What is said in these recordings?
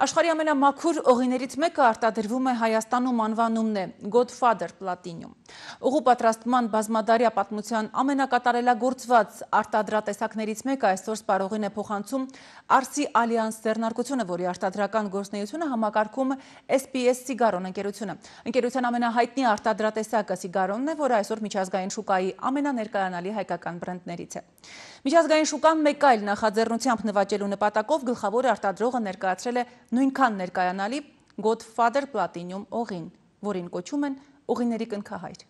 Աշխարի ամենամաքուր օղիներից մեկը արտադրվում է Հայաստանում անվանումն է Godfather Platinum։ Օղու պատրաստման բազմադարյա պատմության ամենակատարելագործված արտադրատեսակներից մեկը այսօր սպարողին է փոխանցում Arsi Alliance ձեռնարկությունը, որի արտադրական գործունեությունը համակարգում է SPS Cigaron ընկերությունը։ Ընկերության ամենահայտնի արտադրատեսակը Cigaron-ն է, որը այսօր միջազգային շուկայի ամենաներկայանալի հայկական բրենդներից է։ Միջազգային շուկան մեկ այլ նախաձեռնությամբ նվաճելու նպատակով գլխավոր արտադրողը ներկայացրել է նույնքան ներկայանալի Godfather Platinum օղին, որին կոչում են օղիների կնքահայր։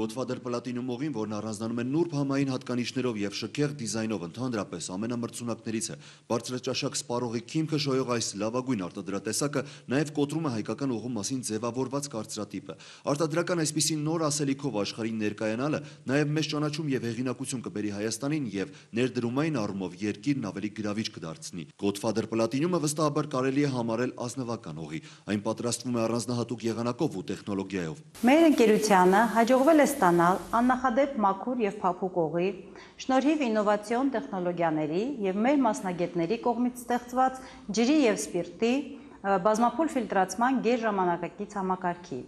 Գոտվադր պլատինում ողին, որն առանձնանում է նուրբ համային հատկանիշներով և շքեղ դիզայնով ընդհանրապես ամենամրցունակներից է։ Բարձրաճաշակ սպարողի քիմքը շոյող այս լավագույն արտադրատեսակը նաև կոտրում է հայկական ուղու մասին ձևավորված կարծրատիպը։ Արտադրական այսպիսի նոր ասելիքով աշխարհի ներկայանալը նաև մեզ ճանաչում եւ հեղինակություն կբերի Հայաստանին եւ ներդրումային առումով երկիրն ավելի գրավիչ կդարձնի։ Գոտվադր պլատինումը վստահաբար կարելի է համարել ազնվական ուղի։ Այն պատրաստվում է առանձնահատուկ եղանակով ու տեխնոլոգիայով։ Մեր ընկերությանը հաջողվել է ստանալ աննախադեպ մաքուր եւ փափուկ օղի շնորհիվ ինովացիոն տեխնոլոգիաների եւ մեր մասնագետների կողմից ստեղծված ջրի եւ սպիրտի բազմափուլ ֆիլտրացման գեր ժամանակակից համակարգի։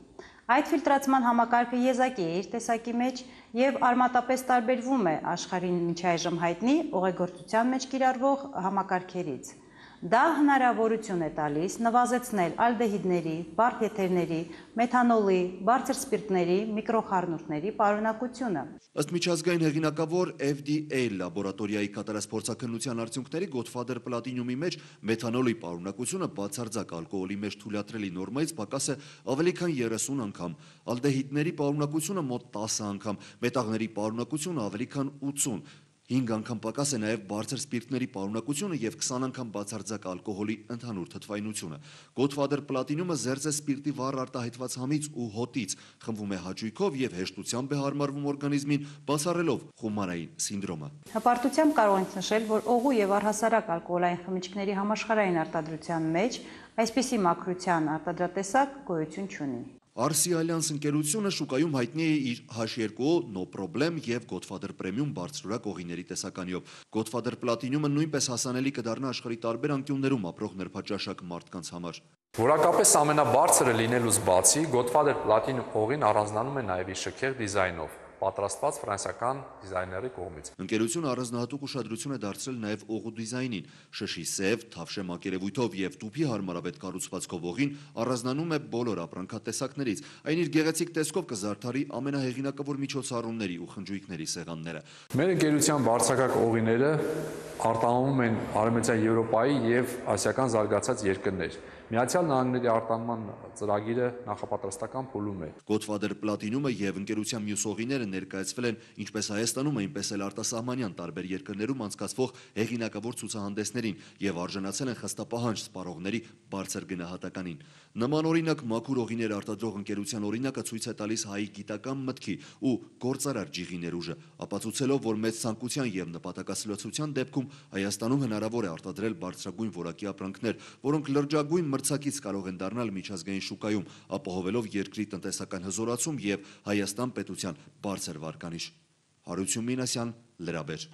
Այդ ֆիլտրացման համակարգը եզակի է իր տեսակի մեջ եւ արմատապես տարբերվում է աշխարհին մինչ այժմ հայտնի օղեգործության մեջ կիրառվող համակարգերից։ Դա հնարավորություն է տալիս նվազեցնել ալդեհիդների, բարդ եթերների, մեթանոլի, բարձր սպիրտների, միկրոխառնուրդների պարունակությունը։ Ըստ միջազգային հեղինակավոր FDA լաբորատորիայի կատարած փորձակնության արդյունքների Godfather Platinum-ի մեջ մեթանոլի պարունակությունը բացարձակ ալկոհոլի մեջ թույլատրելի նորմայից պակաս է ավելի քան 30 անգամ, ալդեհիդների պարունակությունը մոտ 10 անգամ, մետաղների պարունակությունը ավելի քան 80 5 անգամ պակաս է նաև բարձր սպիրտների պարունակությունը եւ 20 անգամ բացարձակ ալկոհոլի ընդհանուր թթվայնությունը։ Գոթվադեր պլատինումը զերծ է սպիրտի վառ արտահայտված համից ու հոտից, խմվում է հաճույքով եւ հեշտությամբ է հարմարվում օրգանիզմին, բացառելով խոմարային սինդրոմը։ Հպարտությամբ կարող ենք նշել, որ օղու եւ առհասարակ ալկոհոլային խմիչքների համաշխարհային արտադրության մեջ այսպիսի մաքրության արտադրատեսակ գոյություն չունի։ Արսի Ալյանս ընկերությունը շուկայում հայտնի է իր H2O No Problem եւ Godfather Premium բարձրորակ օղիների տեսականիով։ Godfather Platinum-ը նույնպես հասանելի կդառնա աշխարհի տարբեր անկյուններում ապրող նրբաճաշակ մարդկանց համար։ Որակապես ամենաբարձրը լինելուց բացի Godfather Platinum օղին առանձնանում է նաեւ իր շքեղ դիզայնով պատրաստված ֆրանսիական դիզայների կողմից։ Ընկերությունը առանձնահատուկ ուշադրություն է դարձրել նաև օղու դիզայնին։ Շշի սև, թավշե մակերևույթով եւ տուփի հարմարավետ կառուցվածքով օղին առանձնանում է բոլոր ապրանքատեսակներից։ Այն իր գեղեցիկ տեսքով կզարդարի ամենահեղինակավոր միջոցառումների ու խնջույքների սեղանները։ Մեր ընկերության բարձակակ օղիները արտահանում են արևմտյան Եվրոպայի եւ ասիական զարգացած երկրներ։ Միացյալ Նահանգների արտանման ծրագիրը նախապատրաստական փուլում է։ Գոտվադեր պլատինումը եւ ընկերության մյուս օղիները ներկայացվել են ինչպես Հայաստանում, այնպես էլ արտասահմանյան տարբեր երկրներում անցկացվող հեղինակավոր ցուցահանդեսներին եւ արժանացել են խստապահանջ սպառողների բարձր գնահատականին։ Նման օրինակ մաքուր օղիներ արտադրող ընկերության օրինակը ցույց է տալիս հայի գիտական մտքի ու գործարար ջիղի ներուժը, ապացուցելով, որ մեծ ցանկության եւ նպատակասլացության դեպքում Հայաստանում հնարավոր է արտադրել բարձրագույն որակի ապրանքներ, որոնք լրջագույն մրցակից կարող են դառնալ միջազգային շուկայում, ապահովելով երկրի տնտեսական հզորացում եւ Հայաստան պետության բարձր բարձր վարկանիշ։ Հարություն Մինասյան, Լրաբեր։